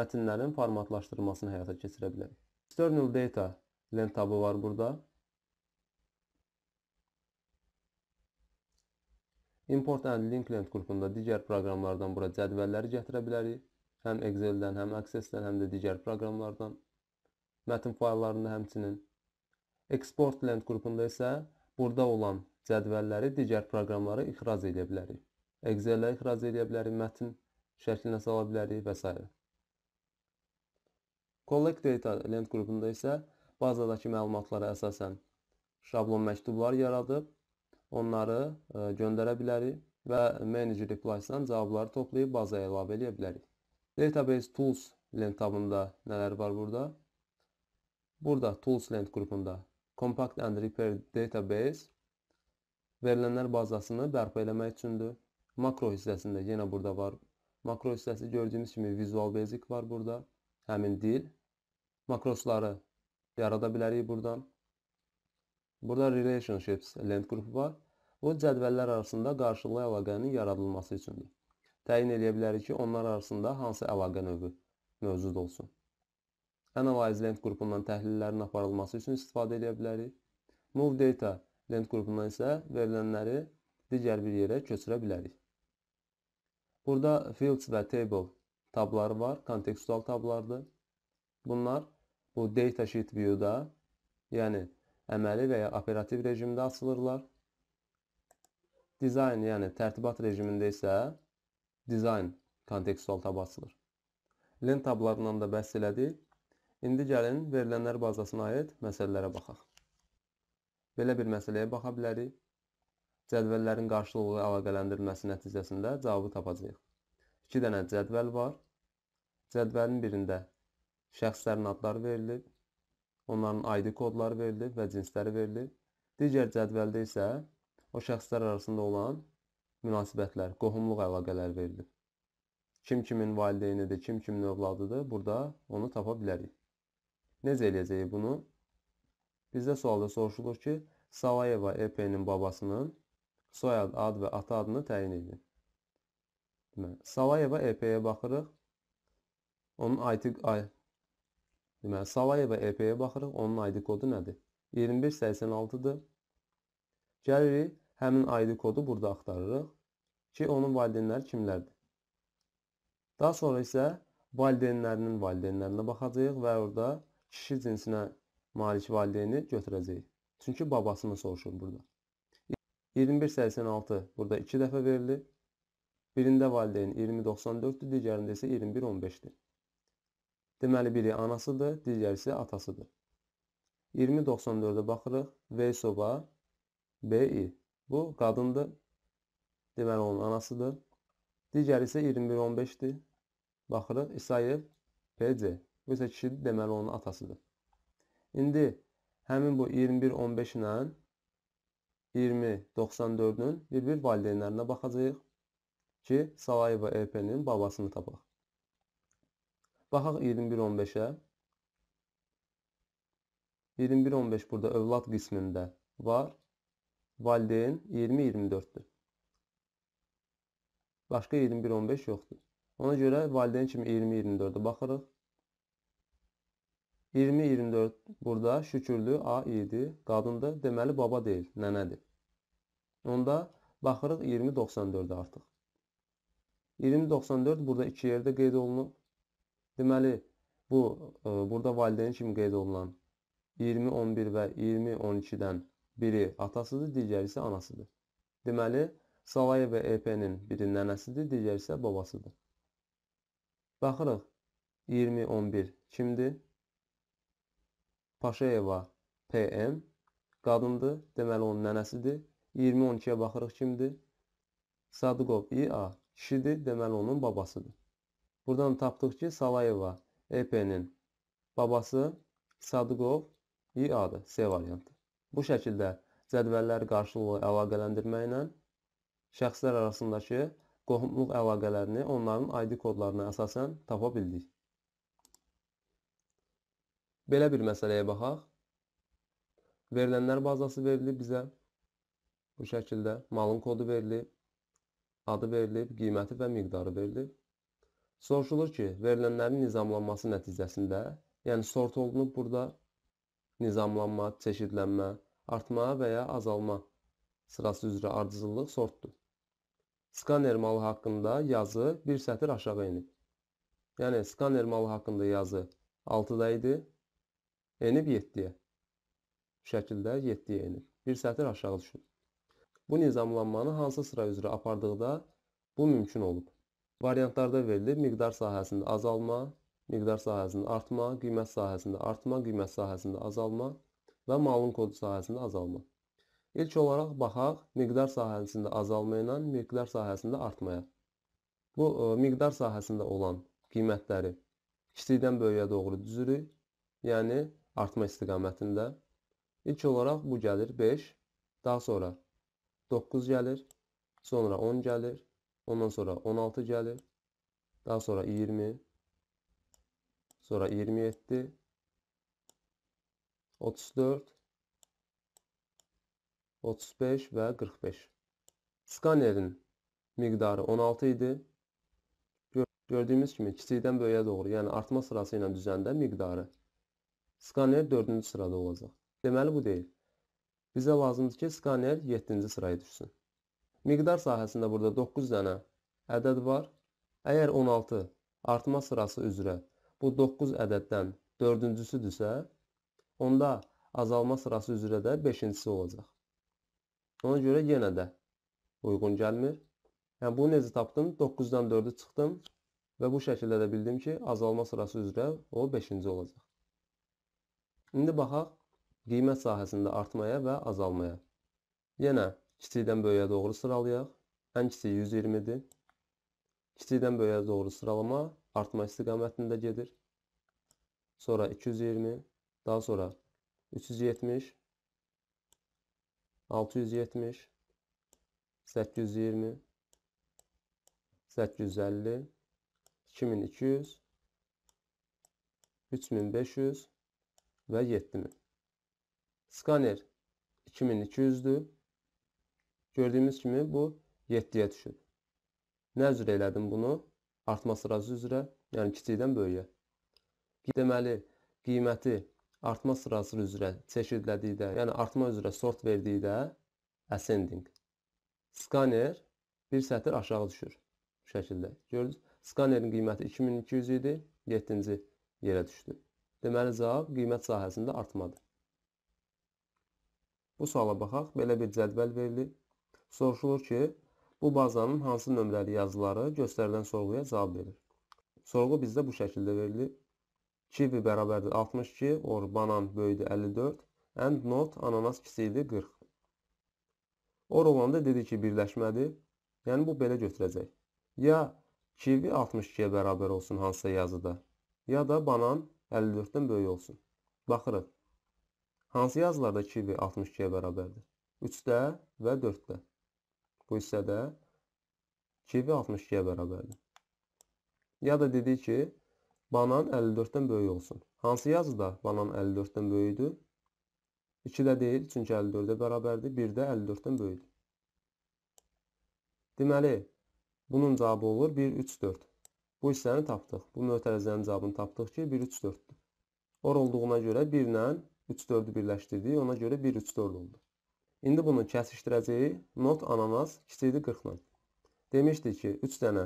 mətnlərin formatlaşdırılmasını həyata keçirə bilərik. External Data Land tabı var burada. Import and Link Lent qrupunda digər proqramlardan bura cədvəlləri gətirə bilərik. Həm Excel-dən, həm Access-dən, həm də digər proqramlardan. Mətin fayllarında həmçinin. Export Lent qrupunda isə burada olan cədvəlləri digər proqramlara ixrac edə bilərik. Excel-ə ixrac edə bilərik, mətin şəklinə sala bilərik və s. Collect Data Lent qrupunda isə bazadakı məlumatlara əsasən şablon məktublar yaradıb onları e, göndərə bilərik və Manage Replies-dən cavabları toplayıb bazaya əlavə edə bilərik. Database Tools lent tabında nələr var burada? Burada Tools lent qrupunda Compact and Repair Database verilənlər bazasını bərpa eləmək üçündür. Makro hissəsində yenə burada var. Makro hissəsi gördüyünüz kimi Visual Basic var burada. Həmin dil. Makrosları yarada bilərik buradan. Burada relationships lent qrupu var. Bu cədvəllər arasında qarşılıqlı əlaqənin yaradılması üçündür. Təyin edə bilərik ki, onlar arasında hansı əlaqə növü mövcud olsun. Analyze lent qrupundan təhlillərin aparılması üçün istifadə edə bilərik. Move data lent qrupundan isə verilənləri digər bir yerə köçürə bilərik. Burada fields və table tabları var, kontekstual tablardır. Bunlar bu data sheet view-da, yəni əməli və ya operativ rejimdə açılırlar. Dizayn, yəni tərtibat rejimində isə dizayn kontekstual tab açılır. Lent tablarından da bəhs elədik. İndi gəlin verilənlər bazasına aid məsələlərə baxaq. Belə bir məsələyə baxa bilərik. Cədvəllərin qarşılıqlı əlaqələndirilməsi nəticəsində cavabı tapacağıq. 2 dənə cədvəl var. Cədvəlin birində şəxslərin adları verilib, onların ID kodları verilib və cinsləri verilib. Digər cədvəldə isə o şəxslər arasında olan münasibətlər, qohumluq əlaqələri verilib. Kim kimin valideynidir, kim kimin övladıdır, burada onu tapa bilərik. Necə eləyəcəyik bunu? Bizdə sualda soruşulur ki, Salayeva EP-nin babasının soyad, ad və ata adını təyin edin. Deməli, Salayeva EP-yə baxırıq. Onun IT Deməli, salaya və EP'yə baxırıq. Onun ID kodu nədir? 2186-dır. Gəlirik, həmin ID kodu burada axtarırıq ki, onun valideynləri kimlərdir? Daha sonra isə valideynlərinin valideynlərinə baxacağıq və orada kişi cinsinə malik valideyni götürəcəyik. Çünki babasını soruşur burada. 2186 burada 2 dəfə verilir. Birində valideyn 2094-dür, digərində isə 2115-dir. Deməli biri anasıdır, digərisi atasıdır. 20-94-ə baxırıq. V soba BI. Bu qadındır. Deməli onun anasıdır. Digəri isə 21-15-dir. Baxırıq İsayev PC. Bu isə kişidir, deməli onun atasıdır. İndi həmin bu 21-15 ilə 20-94-ün bir-bir valideynlərinə baxacağıq ki, Salayeva EP-nin babasını tapaq. Baxaq 21-15-ə. 21-15 burada övlad qismində var. Valideyn 20-24-dür. Başqa 21-15 yoxdur. Ona görə valideyn kimi 20-24-ə baxırıq. 20-24 burada şükürlü A7 qadındır. Deməli, baba deyil, nənədir. Onda baxırıq 20-94-ə artıq. 20-94 burada iki yerdə qeyd olunub. Deməli, bu ə, e, burada valideyn kimi qeyd olunan 20-11 və 20-12-dən biri atasıdır, digəri isə anasıdır. Deməli, Salayev və EP-nin biri nənəsidir, digəri isə babasıdır. Baxırıq, 20-11 kimdir? Paşayeva PM qadındır, deməli onun nənəsidir. 20-12-yə baxırıq kimdir? Sadıqov İA kişidir, deməli onun babasıdır. Buradan tapdıq ki, Salayeva EP-nin babası Sadıqov İ-adı, C variantı. Bu şəkildə cədvəllər qarşılıqlı əlaqələndirməklə şəxslər arasındakı qohumluq əlaqələrini onların ID kodlarına əsasən tapa bildik. Belə bir məsələyə baxaq. Verilənlər bazası verilib bizə. Bu şəkildə malın kodu verilib, adı verilib, qiyməti və miqdarı verilib. Soruşulur ki, verilənlərin nizamlanması nəticəsində, yəni sort olunub burada nizamlanma, çeşidlənmə, artma və ya azalma sırası üzrə ardıcıllıq sortdur. Skaner malı haqqında yazı bir sətir aşağı enib. Yəni skaner malı haqqında yazı 6-da idi, enib 7-yə. Bu şəkildə 7-yə enib. Bir sətir aşağı düşür. Bu nizamlanmanı hansı sıra üzrə apardıqda bu mümkün olub. Variantlarda verilib miqdar sahəsində azalma, miqdar sahəsində artma, qiymət sahəsində artma, qiymət sahəsində azalma və malın kodu sahəsində azalma. İlk olaraq baxaq miqdar sahəsində azalma ilə miqdar sahəsində artmaya. Bu ə, e, miqdar sahəsində olan qiymətləri kiçikdən böyüyə doğru düzürük, yəni artma istiqamətində. İlk olaraq bu gəlir 5, daha sonra 9 gəlir, sonra 10 gəlir, Ondan sonra 16 gəlir. Daha sonra 20. Sonra 27. 34. 35 və 45. Skanerin miqdarı 16 idi. Gördüyümüz kimi kiçikdən böyüyə doğru, yəni artma sırası ilə düzəndə miqdarı. Skaner 4-cü sırada olacaq. Deməli bu deyil. Bizə lazımdır ki, skaner 7-ci sıraya düşsün. Miqdar sahəsində burada 9 dənə ədəd var. Əgər 16 artma sırası üzrə bu 9 ədəddən 4-cüsüdürsə, onda azalma sırası üzrə də 5-cisi olacaq. Ona görə yenə də uyğun gəlmir. Yəni bunu necə tapdım? 9-dan 4-ü çıxdım və bu şəkildə də bildim ki, azalma sırası üzrə o 5-ci olacaq. İndi baxaq qiymət sahəsində artmaya və azalmaya. Yenə Kiçikdən böyüyə doğru sıralayaq. Ən kiçiyi 120-dir. Kiçikdən böyüyə doğru sıralama artma istiqamətində gedir. Sonra 220, daha sonra 370, 670, 820, 850, 2200, 3500 və 7000. Skaner 2200-dür. Gördüyümüz kimi bu 7-yə düşüb. Nə üzrə elədim bunu? Artma sırası üzrə, yəni kiçikdən böyüyə. Deməli, qiyməti artma sırası üzrə çeşidlədikdə, yəni artma üzrə sort verdikdə ascending. Skaner bir sətir aşağı düşür bu şəkildə. Gördünüz? Skanerin qiyməti 2200 idi, 7-ci yerə düşdü. Deməli cavab qiymət sahəsində artmadı. Bu suala baxaq, belə bir cədvəl verilib. Soruşulur ki, bu bazanın hansı nömrəli yazıları göstərilən sorğuya cavab verir. Sorğu bizdə bu şəkildə verilir. Kiwi bərabərdir 62, or banan böyüdür 54, and not ananas kiçiyidir 40. Or olanda dedi ki, birləşmədir. Yəni bu belə götürəcək. Ya kiwi 62-yə bərabər olsun hansısa yazıda, ya da banan 54-dən böyük olsun. Baxırıq. Hansı yazılarda kiwi 62-yə bərabərdir? 3-də və 4-də bu hissədə 2v 62-yə bərabərdir. Ya da dedik ki, banan 54-dən böyük olsun. Hansı yazıda banan 54-dən böyükdür? 2 də deyil, çünki 54-ə bərabərdir. 1 də 54-dən böyükdür. Deməli, bunun cavabı olur 1, 3, 4. Bu hissəni tapdıq. Bu mötərizənin cavabını tapdıq ki, 1, 3, 4-dür. Or olduğuna görə 1 ilə 3, 4-ü birləşdirdik. Ona görə 1, 3, 4 oldu. İndi bunu kəsişdirəcəyik not ananas kiçikdir 40 ilə. Demişdik ki, 3 dənə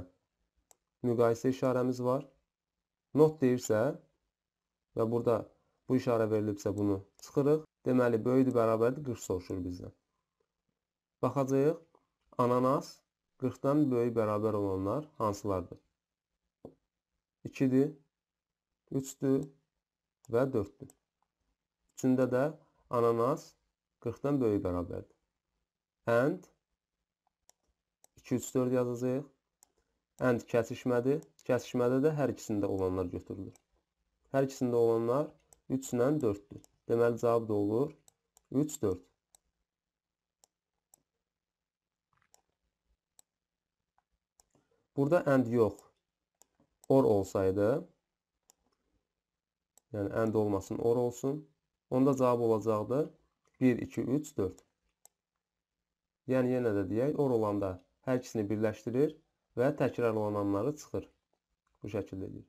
müqayisə işarəmiz var. Not deyirsə və burada bu işarə verilibsə bunu çıxırıq. Deməli, böyüdür bərabərdir 40 soruşur bizdən. Baxacağıq, ananas 40-dan böyük bərabər olanlar hansılardır? 2-dir, 3-dür və 4-dür. Üçündə də ananas 40-dan böyük bərabərdir. And 2, 3, 4 yazacağıq. And kəsişmədir. Kəsişmədə də hər ikisində olanlar götürülür. Hər ikisində olanlar 3 ilə 4-dür. Deməli cavab da olur 3, 4. Burada and yox, or olsaydı, yəni and olmasın, or olsun, onda cavab olacaqdı 1, 2, 3, 4. Yəni yenə də deyək, or olanda hər ikisini birləşdirir və təkrarlananları çıxır. Bu şəkildə edir.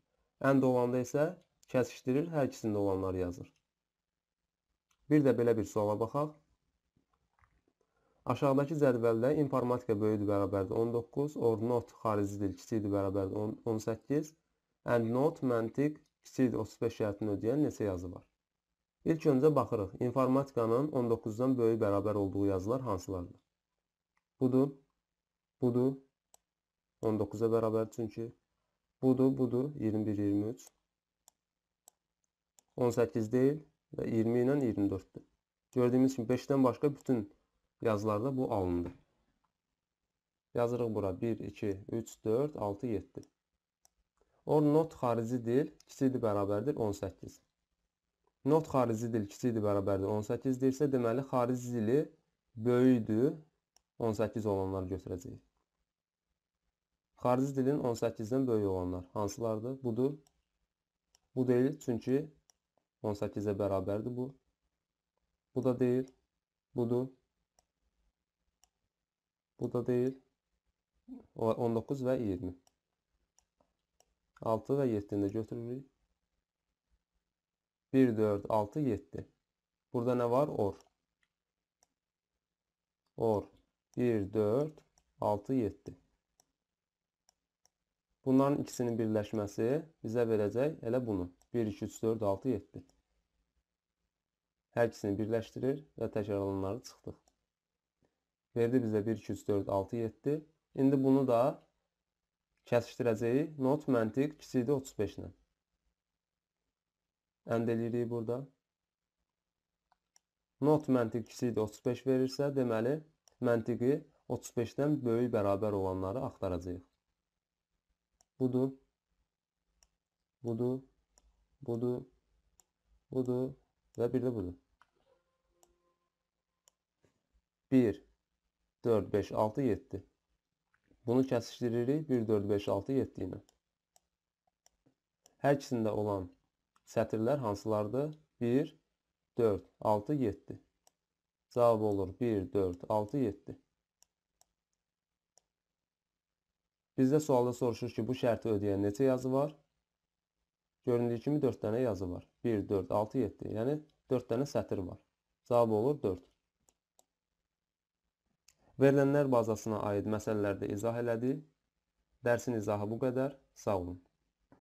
Ənd olanda isə kəsişdirir, hər ikisində olanları yazır. Bir də belə bir suala baxaq. Aşağıdakı cədvəldə informatika böyüdür bərabərdir 19, or not xarici dil kiçidir bərabərdir 18, and not məntiq kiçidir 35 şərtini ödəyən neçə yazı var? İlk öncə baxırıq. İnformatikanın 19-dan böyük bərabər olduğu yazılar hansılardır? Budur. Budur. 19-a bərabər çünki. Budur, budur. 21, 23. 18 deyil və 20 ilə 24-dür. Gördüyümüz kimi 5-dən başqa bütün yazılarda bu alındı. Yazırıq bura 1, 2, 3, 4, 6, 7. Or not xarici dil, ikisi bərabərdir 18. Not xarici dil kiçikdir bərabərdir 18-dir isə deməli xarici dili böyüdür 18 olanları götürəcəyik. Xarici dilin 18-dən böyük olanlar hansılardır? Budur. Bu deyil çünki 18-ə bərabərdir bu. Bu da deyil. Budur. Bu da deyil. 19 və 20. 6 və 7-ni də götürürük. 1, 4, 6, 7. Burada ne var? Or. Or. 1, 4, 6, 7. Bunların ikisinin birləşməsi bizə verəcək elə bunu. 1, 2, 3, 4, 6, 7. Hər ikisini birləşdirir və təkrarlananları çıxdıq. Verdi bizə 1, 2, 3, 4, 6, 7. İndi bunu da kəsişdirəcəyik not məntiq kiçikdə 35 ilə. Ənd edirik burada. Not məntiqisi də 35 verirsə, deməli məntiqi 35-dən böyük bərabər olanları axtaracağıq. Budur. Budur. Budur. Budur və bir də budur. 1 4 5 6 7 Bunu kəsişdiririk 1 4 5 6 7 ilə. Hər ikisində olan sətirlər hansılardır? 1, 4, 6, 7. Cavab olur 1, 4, 6, 7. Bizdə sualda soruşur ki, bu şərti ödəyən neçə yazı var? Göründüyü kimi 4 dənə yazı var. 1, 4, 6, 7. Yəni 4 dənə sətir var. Cavab olur 4. Verilənlər bazasına aid məsələlərdə izah elədi. Dərsin izahı bu qədər. Sağ olun.